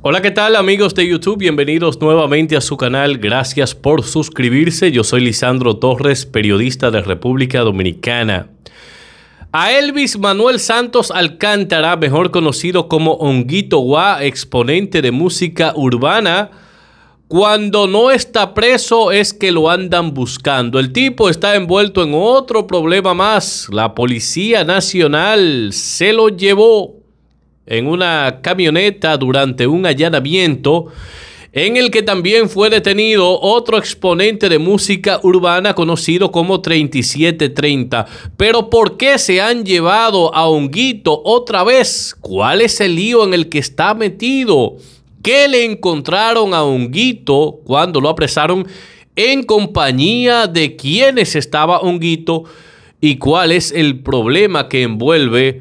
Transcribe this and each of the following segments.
Hola, ¿qué tal amigos de YouTube? Bienvenidos nuevamente a su canal. Gracias por suscribirse. Yo soy Lisandro Torres, periodista de República Dominicana. A Elvis Manuel Santos Alcántara, mejor conocido como Honguito Guá, exponente de música urbana, cuando no está preso es que lo andan buscando. El tipo está envuelto en otro problema más. La Policía Nacional se lo llevó en una camioneta durante un allanamiento en el que también fue detenido otro exponente de música urbana conocido como 3730. Pero ¿por qué se han llevado a Honguito otra vez? ¿Cuál es el lío en el que está metido? ¿Qué le encontraron a Honguito cuando lo apresaron? ¿En compañía de quienes estaba Honguito? ¿Y cuál es el problema que envuelve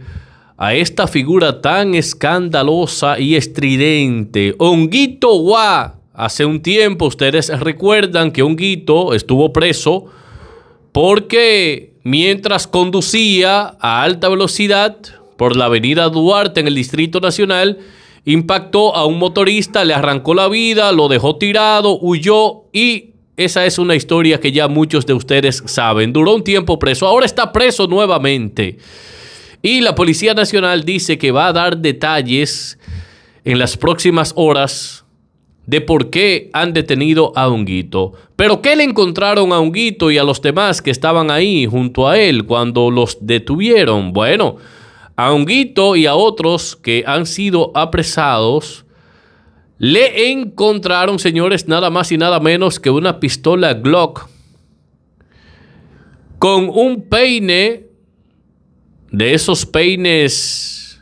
a esta figura tan escandalosa y estridente. Honguito Guá! Hace un tiempo ustedes recuerdan que Honguito estuvo preso porque mientras conducía a alta velocidad por la avenida Duarte en el Distrito Nacional, impactó a un motorista, le arrancó la vida, lo dejó tirado, huyó y esa es una historia que ya muchos de ustedes saben. Duró un tiempo preso, ahora está preso nuevamente. Y la Policía Nacional dice que va a dar detalles en las próximas horas de por qué han detenido a Honguito. Pero ¿qué le encontraron a Honguito y a los demás que estaban ahí junto a él cuando los detuvieron? Bueno, a Honguito y a otros que han sido apresados. Le encontraron, señores, nada más y nada menos que una pistola Glock con un peine de esos peines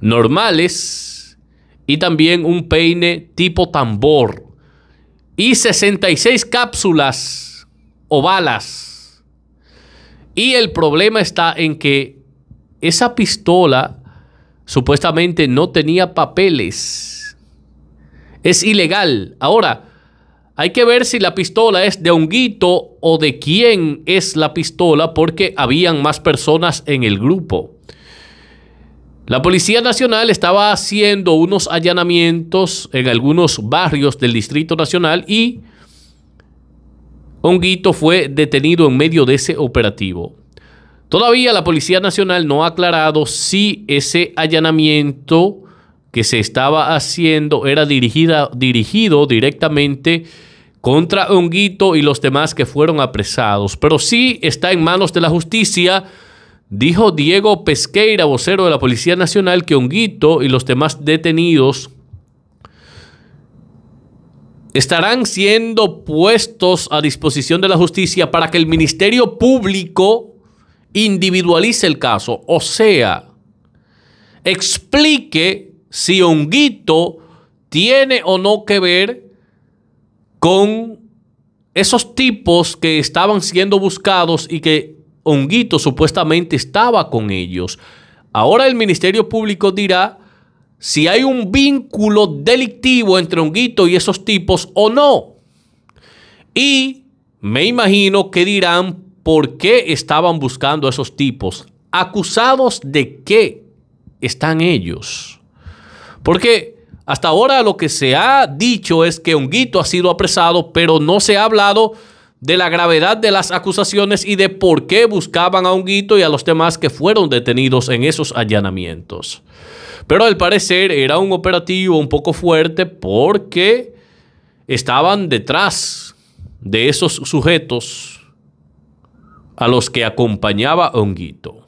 normales y también un peine tipo tambor y 66 cápsulas o balas. Y el problema está en que esa pistola supuestamente no tenía papeles. Es ilegal. Ahora, hay que ver si la pistola es de Honguito o de quién es la pistola porque habían más personas en el grupo. La Policía Nacional estaba haciendo unos allanamientos en algunos barrios del Distrito Nacional y Honguito fue detenido en medio de ese operativo. Todavía la Policía Nacional no ha aclarado si ese allanamiento que se estaba haciendo era dirigida, dirigido directamente contra Honguito y los demás que fueron apresados, pero sí está en manos de la justicia. Dijo Diego Pesqueira, vocero de la Policía Nacional, que Honguito y los demás detenidos estarán siendo puestos a disposición de la justicia para que el Ministerio Público individualice el caso, o sea, explique si Honguito tiene o no que ver con esos tipos que estaban siendo buscados y que Honguito supuestamente estaba con ellos. Ahora el Ministerio Público dirá si hay un vínculo delictivo entre Honguito y esos tipos o no. Y me imagino que dirán por qué estaban buscando a esos tipos. ¿Acusados de qué están ellos? Porque hasta ahora lo que se ha dicho es que Honguito ha sido apresado, pero no se ha hablado de la gravedad de las acusaciones y de por qué buscaban a Honguito y a los demás que fueron detenidos en esos allanamientos. Pero al parecer era un operativo un poco fuerte porque estaban detrás de esos sujetos a los que acompañaba Honguito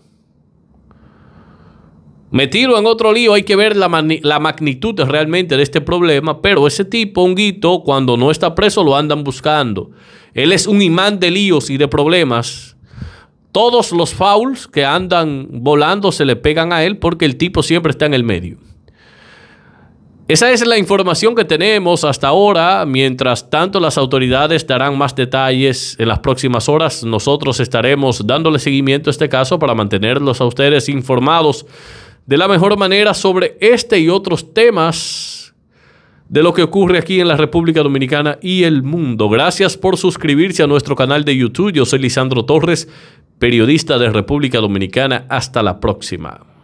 metido en otro lío, hay que ver la, magnitud realmente de este problema, pero ese tipo, honguito, cuando no está preso, lo andan buscando. Él es un imán de líos y de problemas. Todos los fouls que andan volando se le pegan a él porque el tipo siempre está en el medio. Esa es la información que tenemos hasta ahora. Mientras tanto, las autoridades darán más detalles en las próximas horas. Nosotros estaremos dándole seguimiento a este caso para mantenerlos a ustedes informados de la mejor manera sobre este y otros temas de lo que ocurre aquí en la República Dominicana y el mundo. Gracias por suscribirse a nuestro canal de YouTube. Yo soy Lisandro Torres, periodista de República Dominicana. Hasta la próxima.